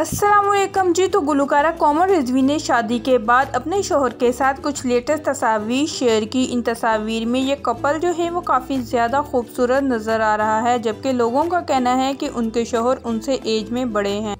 असलम जी तो गुलकारा कॉमर रिजवी ने शादी के बाद अपने शोहर के साथ कुछ लेटेस्ट तस्वीर शेयर की इन तस्वीर में ये कपल जो है वो काफ़ी ज़्यादा खूबसूरत नज़र आ रहा है जबकि लोगों का कहना है कि उनके शोहर उनसे एज में बड़े हैं